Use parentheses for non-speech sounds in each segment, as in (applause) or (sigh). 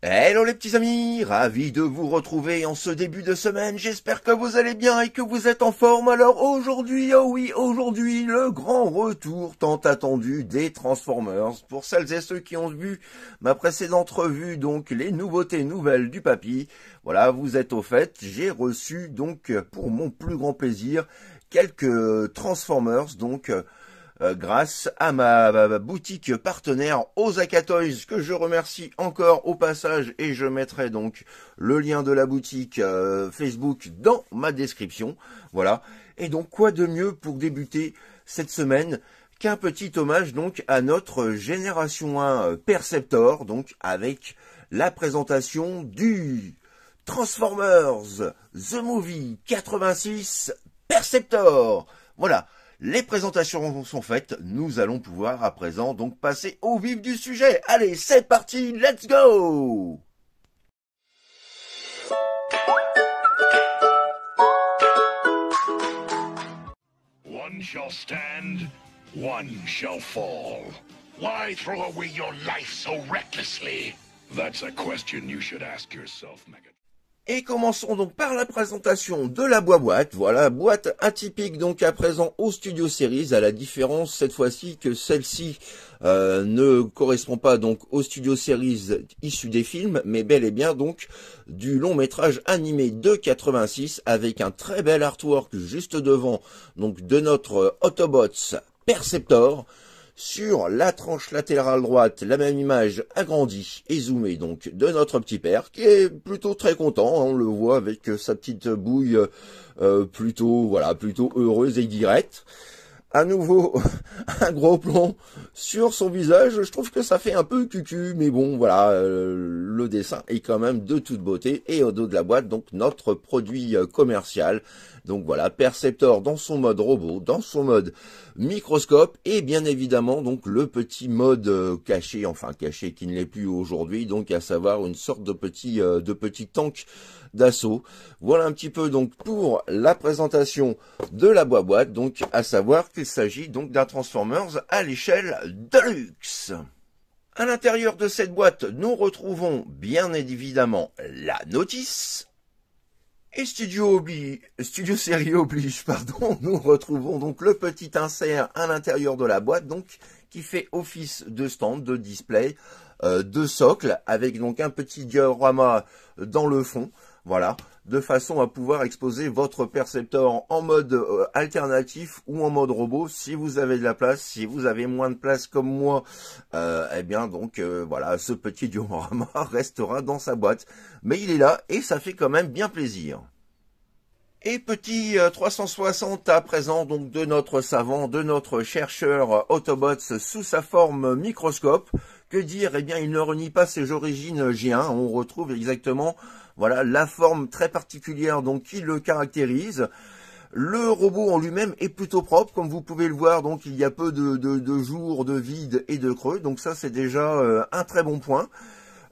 Hello les petits amis, ravi de vous retrouver en ce début de semaine, j'espère que vous allez bien et que vous êtes en forme. Alors aujourd'hui, oh oui, aujourd'hui, le grand retour tant attendu des Transformers. Pour celles et ceux qui ont vu ma précédente revue, donc les nouveautés nouvelles du papy, voilà, vous êtes au fait, j'ai reçu donc pour mon plus grand plaisir quelques Transformers, donc euh, grâce à ma, boutique partenaire Osaka Toys que je remercie encore au passage et je mettrai donc le lien de la boutique euh, Facebook dans ma description. Voilà. Et donc quoi de mieux pour débuter cette semaine qu'un petit hommage donc à notre génération 1 euh, Perceptor donc avec la présentation du Transformers The Movie 86 Perceptor. Voilà. Les présentations sont faites, nous allons pouvoir à présent donc passer au vif du sujet. Allez, c'est parti, let's go One shall stand, one shall fall. Why throw away your life so recklessly? That's a question you should ask yourself, Megan. Et commençons donc par la présentation de la boîte. Voilà, boîte atypique donc à présent au Studio Series, à la différence cette fois-ci que celle-ci euh, ne correspond pas donc au Studio Series issu des films, mais bel et bien donc du long métrage animé de 86 avec un très bel artwork juste devant donc de notre euh, Autobots Perceptor sur la tranche latérale droite, la même image agrandie et zoomée donc de notre petit père qui est plutôt très content, hein, on le voit avec sa petite bouille euh, plutôt voilà plutôt heureuse et directe à nouveau (laughs) un gros plomb sur son visage. Je trouve que ça fait un peu cucu, mais bon, voilà, euh, le dessin est quand même de toute beauté. Et au dos de la boîte, donc notre produit euh, commercial. Donc voilà, Perceptor dans son mode robot, dans son mode microscope, et bien évidemment donc le petit mode euh, caché, enfin caché qui ne l'est plus aujourd'hui, donc à savoir une sorte de petit, de petit tank d'assaut. Voilà un petit peu donc pour la présentation de la boîte, donc à savoir que il s'agit donc d'un Transformers à l'échelle luxe. À l'intérieur de cette boîte, nous retrouvons bien évidemment la notice. Et studio, oblige, studio série oblige, (laughs) pardon, nous retrouvons donc le petit insert à l'intérieur de la boîte, donc qui fait office de stand, de display, euh, de socle, avec donc un petit diorama dans le fond. Voilà, de façon à pouvoir exposer votre perceptor en mode euh, alternatif ou en mode robot si vous avez de la place, si vous avez moins de place comme moi, euh, eh bien donc euh, voilà, ce petit (laughs) diorama restera dans sa boîte. Mais il est là et ça fait quand même bien plaisir. Et petit 360 à présent donc de notre savant, de notre chercheur Autobots sous sa forme microscope. Que dire Eh bien il ne renie pas ses origines G1, on retrouve exactement voilà la forme très particulière donc qui le caractérise. Le robot en lui-même est plutôt propre, comme vous pouvez le voir, donc il y a peu de, jours de vide et de creux, donc ça c'est déjà euh, un très bon point.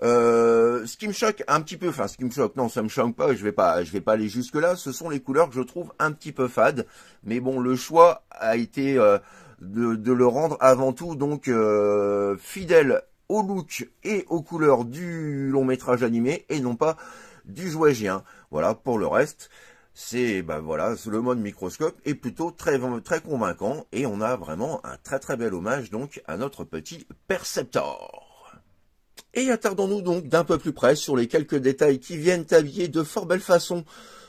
Euh, ce qui me choque un petit peu, enfin ce qui me choque, non ça me choque pas, je vais pas, je vais pas aller jusque là. Ce sont les couleurs que je trouve un petit peu fades, mais bon le choix a été euh, de, le rendre avant tout donc fidèle au look et aux couleurs du long métrage animé et non pas du jouagien. Voilà, pour le reste, c'est ben voilà, le mode microscope est plutôt très très convaincant et on a vraiment un très très bel hommage donc à notre petit Perceptor. Et attardons-nous donc d'un peu plus près sur les quelques détails qui viennent habiller de fort belle façon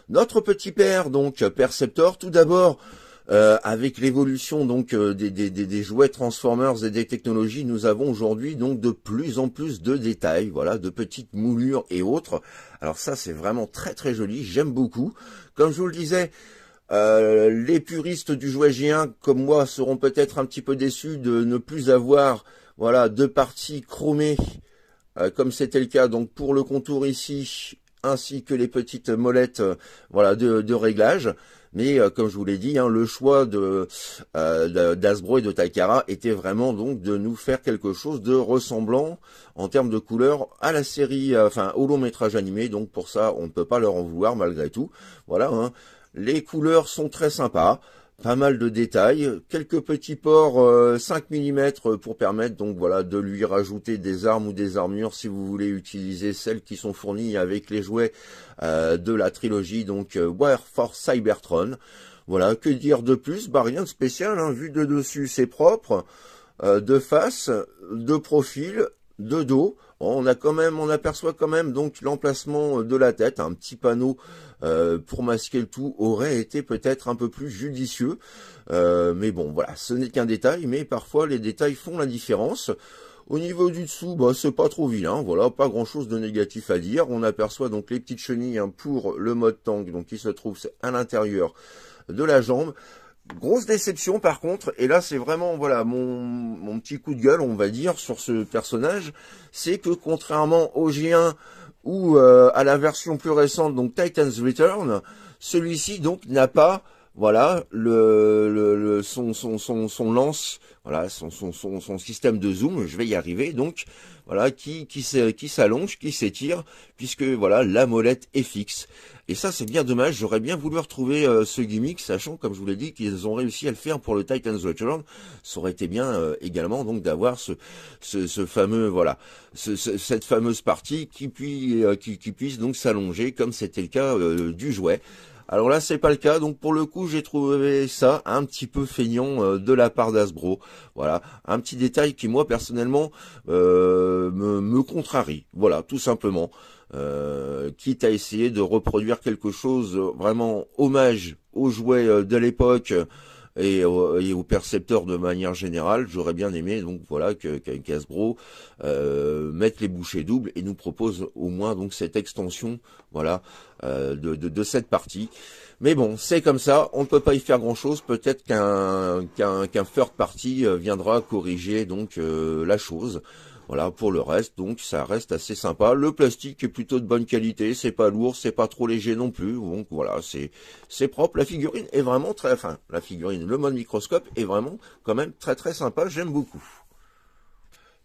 notre petit père donc Perceptor tout d'abord euh, avec l'évolution donc euh, des, des, jouets Transformers et des technologies, nous avons aujourd'hui donc de plus en plus de détails, voilà, de petites moulures et autres. Alors ça, c'est vraiment très très joli. J'aime beaucoup. Comme je vous le disais. Euh, les puristes du jouet G1 comme moi seront peut-être un petit peu déçus de ne plus avoir voilà deux parties chromées comme c'était le cas donc pour le contour ici ainsi que les petites molettes voilà de, de réglage mais euh, comme je vous l'ai dit, hein, le choix euh, de d'Asbro et de Takara était vraiment donc de nous faire quelque chose de ressemblant en termes de couleurs à la série, euh, enfin au long métrage animé. Donc pour ça, on ne peut pas leur en vouloir malgré tout. Voilà, hein. les couleurs sont très sympas pas mal de détails, quelques petits ports 5 euh, mm euh, pour permettre donc voilà de lui rajouter des armes ou des armures si vous voulez utiliser celles qui sont fournies avec les jouets euh, de la trilogie donc War for Cybertron. Voilà, que dire de plus Bah rien de spécial, hein. vu de dessus c'est propre, de face, de profil, de dos on a quand même, on aperçoit quand même donc l'emplacement euh, de la tête, un petit panneau euh, pour masquer le tout aurait été peut-être un peu plus judicieux. Euh, mais bon, voilà, ce n'est qu'un détail, mais parfois les détails font la différence. Au niveau du dessous, bah, c'est pas trop vilain, voilà, pas grand chose de négatif à dire. On aperçoit donc les petites chenilles hein, pour le mode tank, donc qui se trouve à l'intérieur de la jambe. Grosse déception par contre, et là c'est vraiment voilà mon, mon, petit coup de gueule on va dire sur ce personnage, c'est que contrairement au G1 ou euh, à la version plus récente donc Titan's Return, celui-ci donc n'a pas voilà, le, le, son, son, son, son, lance, voilà, son, son, son, système de zoom, je vais y arriver, donc, voilà, qui, qui, qui s'allonge, qui s'étire, puisque, voilà, la molette est fixe. Et ça, c'est bien dommage, j'aurais bien voulu retrouver euh, ce gimmick, sachant, comme je vous l'ai dit, qu'ils ont réussi à le faire pour le Titan's Return, ça aurait été bien euh, également, donc, d'avoir ce, fameux, voilà, cette fameuse partie euh, qui, qui puisse donc s'allonger, comme c'était le cas du jouet. Alors là, c'est pas le cas. Donc pour le coup, j'ai trouvé ça un petit peu feignant euh, de la part d'Asbro. Voilà, un petit détail qui moi personnellement euh, me, me, contrarie. Voilà, tout simplement. Euh, quitte à essayer de reproduire quelque chose vraiment hommage aux jouets de l'époque. Euh, et, au, et aux percepteurs de manière générale. J'aurais bien aimé donc voilà que qu euh, mette les bouchées doubles et nous propose au moins donc cette extension voilà euh, de, cette partie. Mais bon, c'est comme ça, on ne peut pas y faire grand-chose. Peut-être qu'un qu'un qu'un third party viendra corriger donc la chose. Voilà, pour le reste, donc ça reste assez sympa. Le plastique est plutôt de bonne qualité, c'est pas lourd, c'est pas trop léger non plus. Donc voilà, c'est c'est propre. La figurine est vraiment très, enfin, la figurine, le mode microscope est vraiment quand même très très sympa. J'aime beaucoup.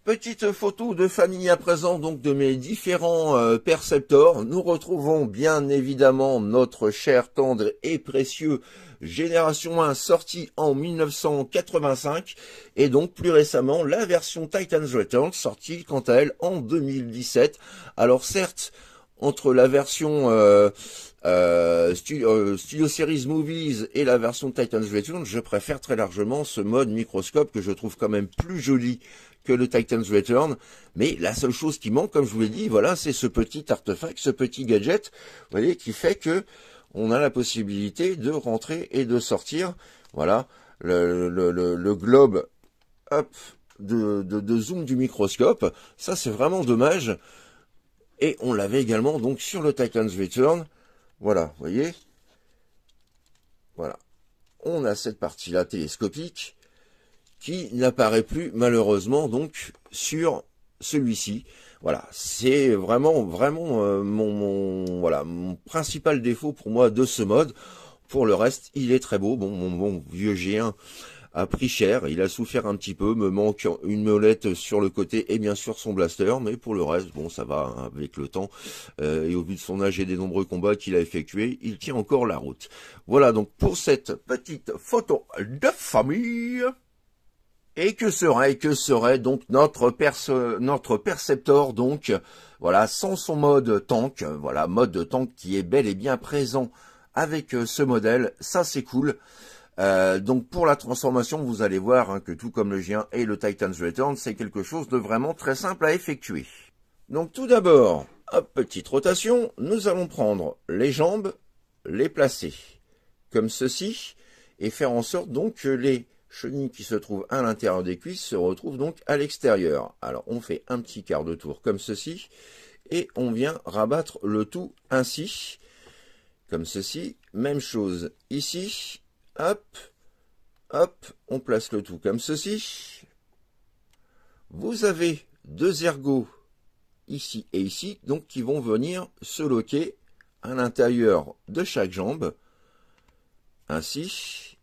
Petite photo de famille à présent donc de mes différents euh, perceptors. Nous retrouvons bien évidemment notre cher tendre et précieux Génération 1 sorti en 1985 et donc plus récemment la version Titans Return sortie quant à elle en 2017. Alors certes, entre la version euh, euh, euh, Studio, Series Movies et la version Titans Return, je préfère très largement ce mode microscope que je trouve quand même plus joli que le Titans Return. Mais la seule chose qui manque, comme je vous l'ai dit, voilà, c'est ce petit artefact, ce petit gadget, vous voyez, qui fait que on a la possibilité de rentrer et de sortir. Voilà, le, globe, hop, de, de, zoom du microscope. Ça, c'est vraiment dommage. Et on l'avait également donc sur le Titans Return. Voilà, vous voyez Voilà. On a cette partie-là télescopique qui n'apparaît plus malheureusement donc sur celui-ci. Voilà, c'est vraiment vraiment euh, mon, mon, voilà mon principal défaut pour moi de ce mode. Pour le reste, il est très beau. Bon, mon bon vieux G1 a pris cher, il a souffert un petit peu, me manque une molette sur le côté et bien sûr son blaster, mais pour le reste, bon ça va hein, avec le temps, euh, et au vu de son âge et des nombreux combats qu'il a effectués, il tient encore la route. Voilà donc pour cette petite photo de famille. Et que serait, que serait donc notre perce, notre perceptor donc, voilà, sans son mode tank, voilà, mode tank qui est bel et bien présent avec euh, ce modèle, ça c'est cool. Euh, donc pour la transformation, vous allez voir hein, que tout comme le géant et le Titan's Return, c'est quelque chose de vraiment très simple à effectuer. Donc tout d'abord, petite rotation, nous allons prendre les jambes, les placer comme ceci, et faire en sorte donc que les chenilles qui se trouvent à l'intérieur des cuisses se retrouvent donc à l'extérieur. Alors on fait un petit quart de tour comme ceci, et on vient rabattre le tout ainsi, comme ceci. Même chose ici, Hop, hop, on place le tout comme ceci. Vous avez deux ergots ici et ici, donc qui vont venir se loquer à l'intérieur de chaque jambe. Ainsi,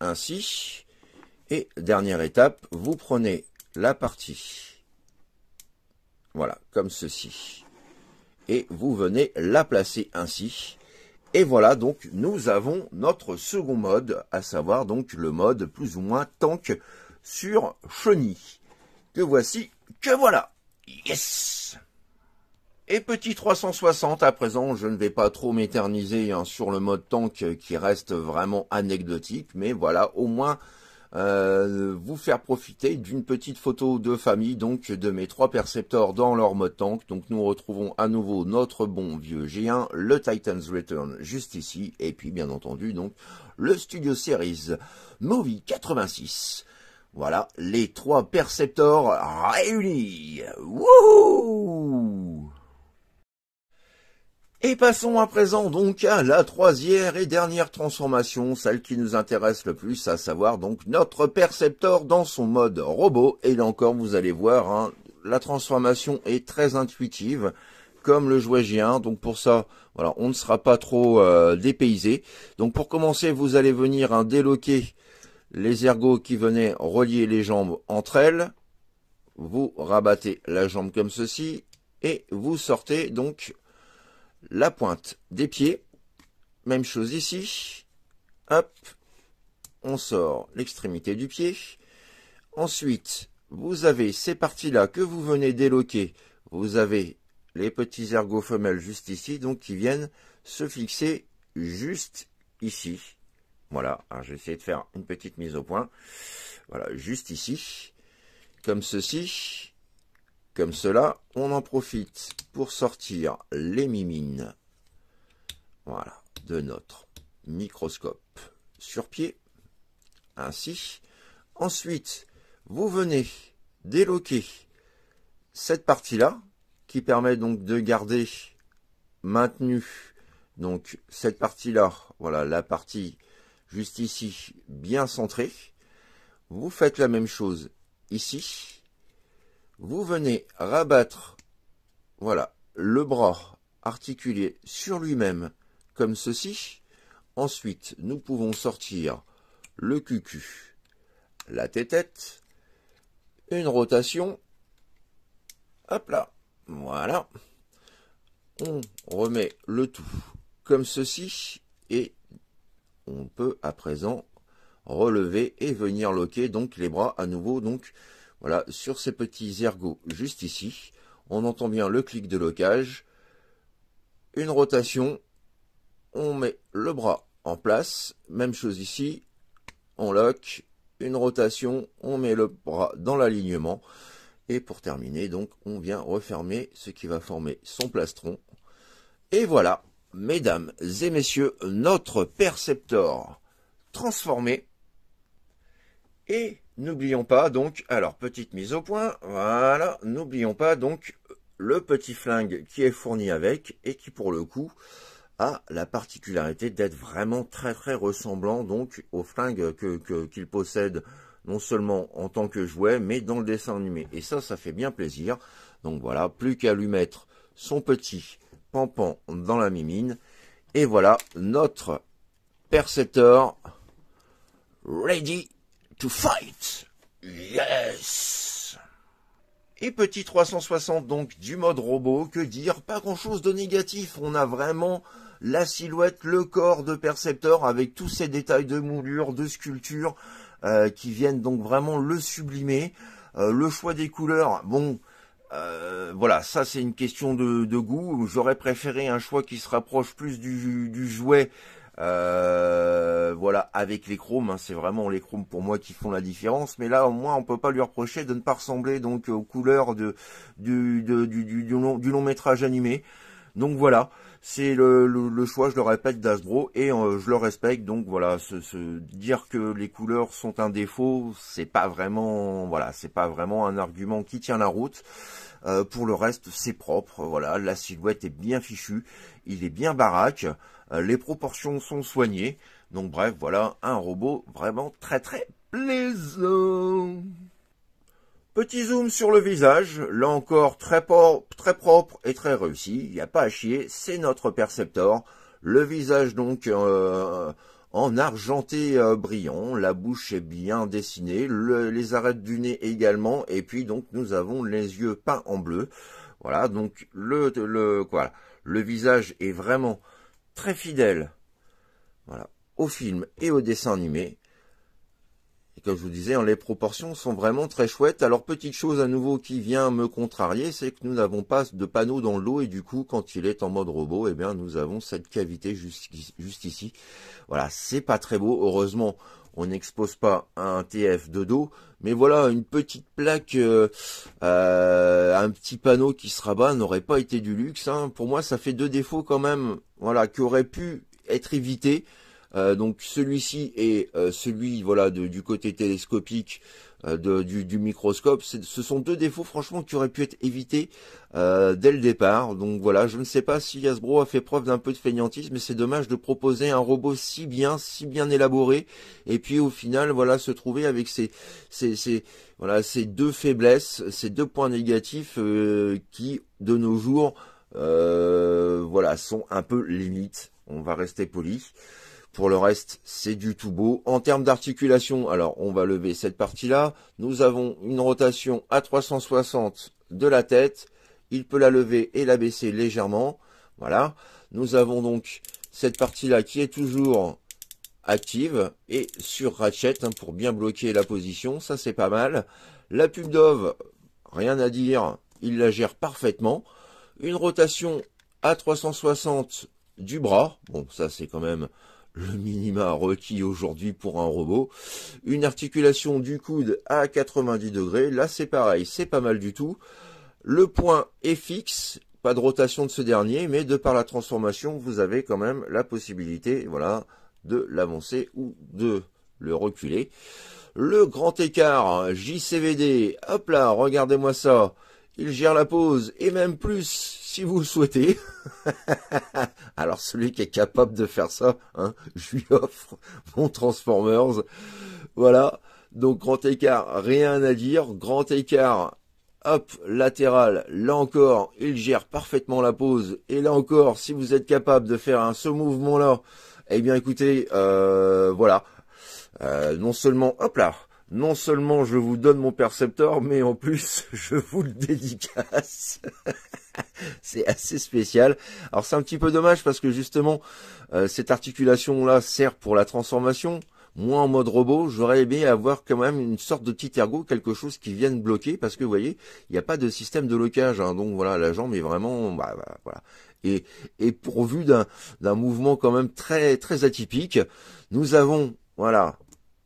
ainsi. Et dernière étape, vous prenez la partie, voilà, comme ceci. Et vous venez la placer ainsi et voilà donc nous avons notre second mode, à savoir donc le mode plus ou moins tank sur chenille. Que voici, que voilà Yes et petit 360 à présent, je ne vais pas trop m'éterniser hein, sur le mode tank qui reste vraiment anecdotique, mais voilà, au moins euh, vous faire profiter d'une petite photo de famille donc de mes trois perceptors dans leur mode tank. Donc nous retrouvons à nouveau notre bon vieux géant le Titan's Return juste ici, et puis bien entendu donc le Studio Series Movie 86. Voilà les trois perceptors réunis. Wouhou et passons à présent donc à la troisième et dernière transformation, celle qui nous intéresse le plus, à savoir donc notre percepteur dans son mode robot. Et là encore, vous allez voir, hein, la transformation est très intuitive, comme le jouet G1. Donc pour ça, voilà, on ne sera pas trop euh, dépaysé. Donc pour commencer, vous allez venir hein, déloquer les ergots qui venaient relier les jambes entre elles. Vous rabattez la jambe comme ceci et vous sortez donc la pointe des pieds. Même chose ici. Hop, on sort l'extrémité du pied. Ensuite, vous avez ces parties-là que vous venez déloquer. Vous avez les petits ergots femelles juste ici, donc qui viennent se fixer juste ici. Voilà, j'ai essayé de faire une petite mise au point. Voilà, juste ici, comme ceci. Comme cela, on en profite pour sortir les mimines. Voilà, de notre microscope sur pied. Ainsi. Ensuite, vous venez déloquer cette partie-là, qui permet donc de garder maintenu donc cette partie-là, voilà la partie juste ici, bien centrée. Vous faites la même chose ici. Vous venez rabattre, voilà, le bras articulé sur lui-même, comme ceci. Ensuite, nous pouvons sortir le cucu, la tête tête, une rotation. Hop là, voilà. On remet le tout comme ceci et on peut à présent relever et venir loquer donc les bras à nouveau donc voilà, sur ces petits ergots juste ici, on entend bien le clic de locage, une rotation, on met le bras en place, même chose ici, on lock, une rotation, on met le bras dans l'alignement, et pour terminer, donc, on vient refermer ce qui va former son plastron. Et voilà, mesdames et messieurs, notre perceptor transformé et N'oublions pas donc, alors petite mise au point, voilà, n'oublions pas donc le petit flingue qui est fourni avec et qui pour le coup a la particularité d'être vraiment très très ressemblant donc au flingue qu'il possède non seulement en tant que jouet mais dans le dessin animé et ça ça fait bien plaisir donc voilà plus qu'à lui mettre son petit pampan dans la mimine et voilà notre percepteur ready to fight. Yes. Et petit 360 donc du mode robot, que dire Pas grand chose de négatif, on a vraiment la silhouette, le corps de Perceptor avec tous ces détails de moulure, de sculpture euh, qui viennent donc vraiment le sublimer. Euh, le choix des couleurs, bon, euh, voilà, ça c'est une question de, goût. J'aurais préféré un choix qui se rapproche plus du jouet euh, voilà, avec les chromes, hein, c'est vraiment les chromes pour moi qui font la différence. Mais là, au moins, on peut pas lui reprocher de ne pas ressembler donc aux couleurs de, du, du, du, long, du long métrage animé. Donc voilà, c'est le, le, choix, je le répète, d'Asbro et euh, je le respecte. Donc voilà, ce dire que les couleurs sont un défaut, c'est pas vraiment, voilà, c'est pas vraiment un argument qui tient la route. Euh, pour le reste, c'est propre. Voilà, la silhouette est bien fichue. Il est bien baraque. Euh, les proportions sont soignées. Donc bref, voilà un robot vraiment très très plaisant. Petit zoom sur le visage, là encore très, très propre et très réussi, il n'y a pas à chier, c'est notre Perceptor. Le visage donc euh, en argenté brillant, la bouche est bien dessinée, les arêtes du nez également, et puis donc nous avons les yeux peints en bleu. Voilà, donc le, le, le visage est vraiment très fidèle voilà, au film et au dessin animé. Et comme je vous disais, hein, les proportions sont vraiment très chouettes. Alors petite chose à nouveau qui vient me contrarier, c'est que nous n'avons pas de panneau dans l'eau et du coup quand il est en mode robot, eh bien nous avons cette cavité juste ici. Voilà, c'est pas très beau. Heureusement, on n'expose pas un TF de dos, mais voilà, une petite plaque, euh, euh, un petit panneau qui se rabat n'aurait pas été du luxe. Hein. Pour moi, ça fait deux défauts quand même, voilà, qui auraient pu être évités. Euh, donc celui-ci et euh, celui voilà du côté télescopique euh, du, microscope, ce sont deux défauts franchement qui auraient pu être évités dès le départ. Donc voilà, je ne sais pas si Hasbro a fait preuve d'un peu de feignantisme, mais c'est dommage de proposer un robot si bien, si bien élaboré, et puis au final voilà se trouver avec ces, ces voilà ces deux faiblesses, ces deux points négatifs qui de nos jours voilà sont un peu limites. On va rester poli. Pour le reste, c'est du tout beau. En termes d'articulation, alors on va lever cette partie-là. Nous avons une rotation à 360 de la tête. Il peut la lever et la baisser légèrement. Voilà. Nous avons donc cette partie-là qui est toujours active et sur ratchet hein, pour bien bloquer la position. Ça, c'est pas mal. La pub Dove, rien à dire. Il la gère parfaitement. Une rotation à 360 du bras. Bon, ça, c'est quand même le minima requis aujourd'hui pour un robot. Une articulation du coude à 90 degrés, là c'est pareil, c'est pas mal du tout. Le point est fixe, pas de rotation de ce dernier, mais de par la transformation, vous avez quand même la possibilité, voilà, de l'avancer ou de le reculer. Le grand écart hein, JCVD, hop là, regardez-moi ça, il gère la pause et même plus si vous le souhaitez. (laughs) Alors celui qui est capable de faire ça, hein, je lui offre mon Transformers. Voilà. Donc grand écart, rien à dire. Grand écart, hop, latéral. Là encore, il gère parfaitement la pose. Et là encore, si vous êtes capable de faire un ce mouvement-là, eh bien écoutez, euh, voilà. Euh, non seulement, hop là, non seulement je vous donne mon percepteur, mais en plus (laughs) je vous le dédicace. (laughs) c'est assez spécial. Alors c'est un petit peu dommage parce que justement euh, cette articulation là sert pour la transformation. Moi en mode robot, j'aurais aimé avoir quand même une sorte de petit ergot, quelque chose qui vienne bloquer, parce que vous voyez, il n'y a pas de système de locage, hein, donc voilà, la jambe est vraiment, bah, bah, voilà, et, et pourvu d'un mouvement quand même très très atypique. Nous avons, voilà,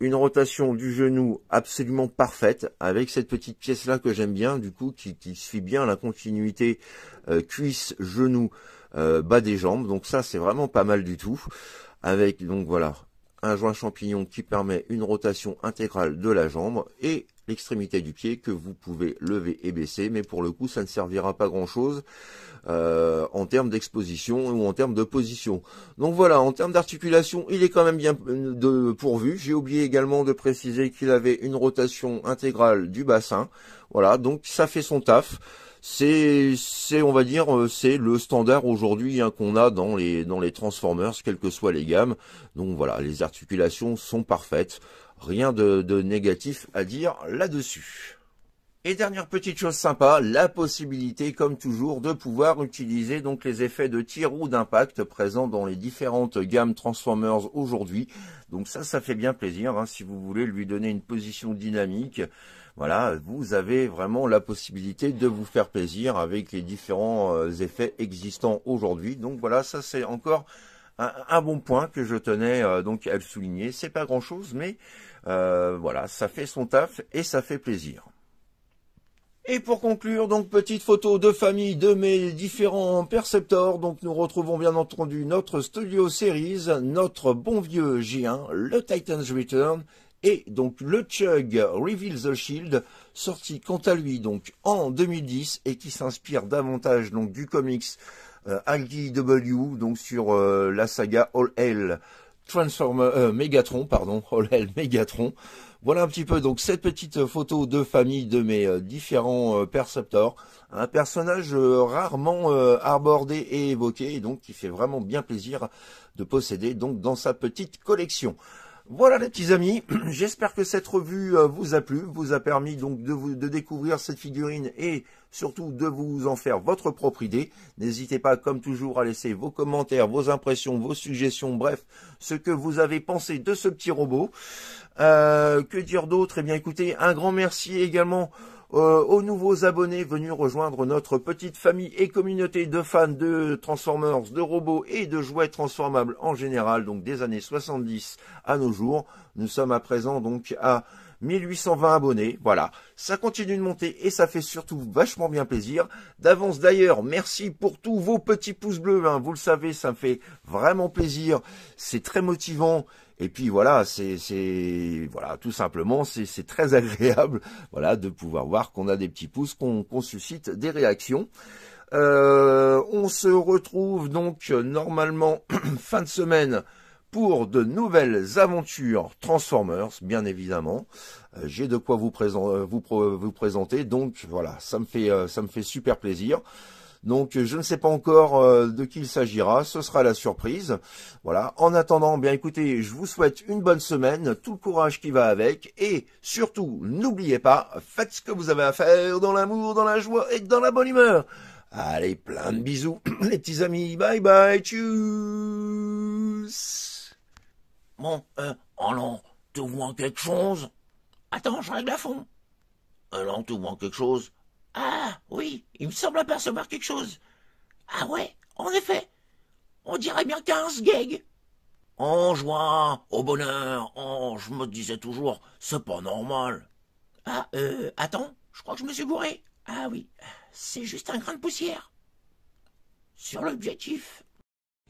une rotation du genou absolument parfaite avec cette petite pièce là que j'aime bien du coup qui, suit bien la continuité euh, cuisse genou euh, bas des jambes donc ça c'est vraiment pas mal du tout avec donc voilà un joint champignon qui permet une rotation intégrale de la jambe et l'extrémité du pied que vous pouvez lever et baisser, mais pour le coup ça ne servira pas grand chose euh, en termes d'exposition ou en termes de position. Donc voilà, en termes d'articulation, il est quand même bien euh, de, pourvu. J'ai oublié également de préciser qu'il avait une rotation intégrale du bassin. Voilà, donc ça fait son taf. C'est, c'est, on va dire, euh, c'est le standard aujourd'hui hein, qu'on a dans les dans les Transformers, quelles que soient les gammes. Donc voilà, les articulations sont parfaites. Rien de, négatif à dire là-dessus. Et dernière petite chose sympa, la possibilité, comme toujours, de pouvoir utiliser donc les effets de tir ou d'impact présents dans les différentes gammes Transformers aujourd'hui. Donc ça, ça fait bien plaisir. Hein, si vous voulez lui donner une position dynamique, voilà, vous avez vraiment la possibilité de vous faire plaisir avec les différents euh, effets existants aujourd'hui. Donc voilà, ça c'est encore un, bon point que je tenais euh, donc à le souligner. C'est pas grand-chose, mais euh, voilà, ça fait son taf et ça fait plaisir. Et pour conclure, donc petite photo de famille de mes différents perceptors. Donc nous retrouvons bien entendu notre Studio Series, notre bon vieux g 1 le Titan's Return et donc le Chug Reveal the Shield, sorti quant à lui donc en 2010 et qui s'inspire davantage donc du comics euh, W donc sur euh, la saga All Hell Transformer, euh, Megatron, pardon, (laughs) Megatron. Voilà un petit peu donc cette petite euh, photo de famille de mes euh, différents Perceptors. Un personnage rarement abordé et évoqué, et donc qui fait vraiment bien plaisir de posséder donc dans sa petite collection. Voilà les petits amis, (clears throat) j'espère que cette revue euh, vous a plu, vous a permis donc de, de découvrir cette figurine et surtout de vous en faire votre propre idée. N'hésitez pas comme toujours à laisser vos commentaires, vos impressions, vos suggestions, bref, ce que vous avez pensé de ce petit robot. Euh, que dire d'autre Eh bien écoutez, un grand merci également euh, aux nouveaux abonnés venus rejoindre notre petite famille et communauté de fans de Transformers, de robots et de jouets transformables en général, donc des années 70 à nos jours. Nous sommes à présent donc à 1820 abonnés, voilà. Ça continue de monter et ça fait surtout vachement bien plaisir. D'avance d'ailleurs, merci pour tous vos petits pouces bleus, hein. vous le savez, ça me fait vraiment plaisir. C'est très motivant. Et puis voilà, c'est voilà tout simplement, c'est très (laughs) agréable, voilà, de pouvoir voir qu'on a des petits pouces, qu'on suscite des réactions. Euh, on se retrouve donc euh, normalement (clears throat) fin de semaine pour de nouvelles aventures Transformers, bien évidemment. Euh, j'ai de quoi vous, euh, vous, présenter, donc voilà, ça me fait, euh, ça me fait super plaisir. Donc je ne sais pas encore de qui il s'agira, ce sera la surprise. Voilà, en attendant, bien écoutez, je vous souhaite une bonne semaine, tout le courage qui va avec, et surtout, n'oubliez pas, faites ce que vous avez à faire dans l'amour, dans la joie et dans la bonne humeur. Allez, plein de bisous, (clears throat) les petits amis, bye bye, tchuss Bon, euh, allons, te vois quelque chose Attends, règle à fond. Allons, tu vois quelque chose Ah, oui, il me semble apercevoir quelque chose. Ah ouais, en effet. On dirait bien qu'un gags. En joie, au bonheur, je me disais toujours, c'est pas normal. Ah, euh, attends, je crois que je me suis bourré. Ah oui, c'est juste un grain de poussière. Sur l'objectif,